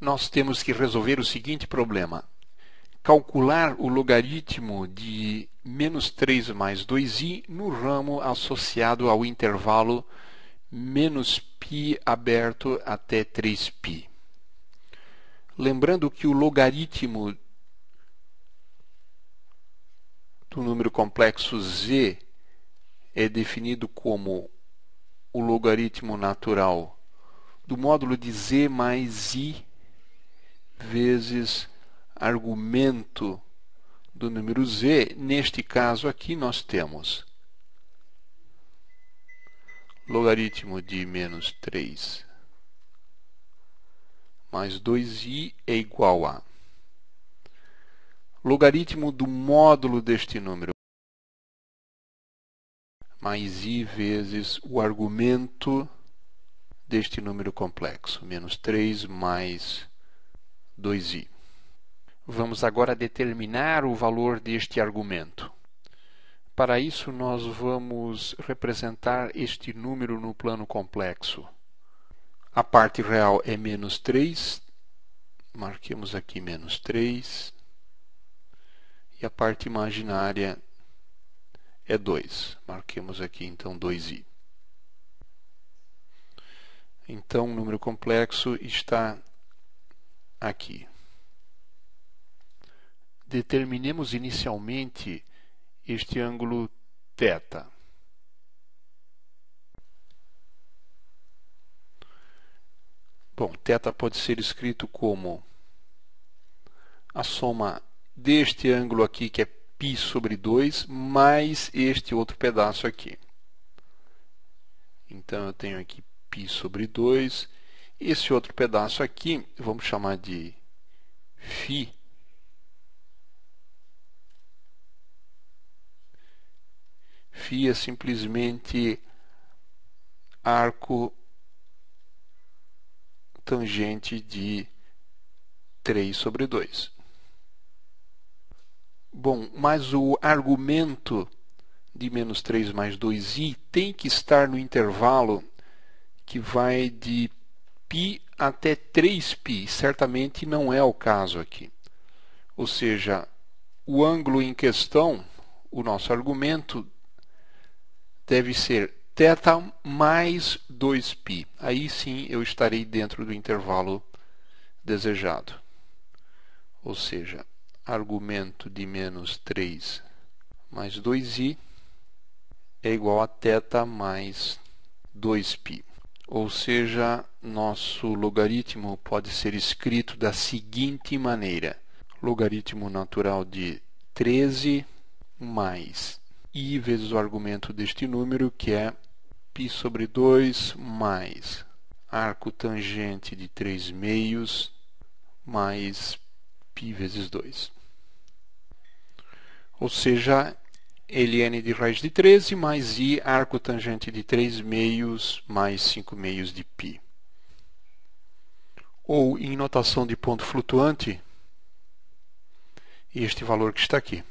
nós temos que resolver o seguinte problema. Calcular o logaritmo de menos 3 mais 2i no ramo associado ao intervalo menos π aberto até 3π. Lembrando que o logaritmo do número complexo z é definido como o logaritmo natural do módulo de z mais i vezes argumento do número z. Neste caso aqui nós temos logaritmo de menos 3 mais 2i é igual a logaritmo do módulo deste número mais i vezes o argumento deste número complexo, menos 3 mais 2i. Vamos agora determinar o valor deste argumento. Para isso, nós vamos representar este número no plano complexo. A parte real é menos 3, marquemos aqui menos 3, e a parte imaginária é 2, marquemos aqui então 2i. Então, o número complexo está aqui. Determinemos inicialmente este ângulo θ. Bom, θ pode ser escrito como a soma deste ângulo aqui, que é π sobre 2, mais este outro pedaço aqui. Então, eu tenho aqui π sobre 2 esse outro pedaço aqui, vamos chamar de φ. Φ é simplesmente arco tangente de 3 sobre 2. Bom, mas o argumento de menos 3 mais 2i tem que estar no intervalo que vai de pi até 3π, certamente não é o caso aqui. Ou seja, o ângulo em questão, o nosso argumento, deve ser θ mais 2π. Aí sim eu estarei dentro do intervalo desejado. Ou seja, argumento de menos 3 mais 2i é igual a θ mais 2π ou seja, nosso logaritmo pode ser escrito da seguinte maneira: logaritmo natural de 13 mais i vezes o argumento deste número, que é π sobre 2 mais arco tangente de 3 meios mais π vezes 2. Ou seja, ln de raiz de 13 mais i arco tangente de 3 meios mais 5 meios de π. Ou em notação de ponto flutuante, este valor que está aqui.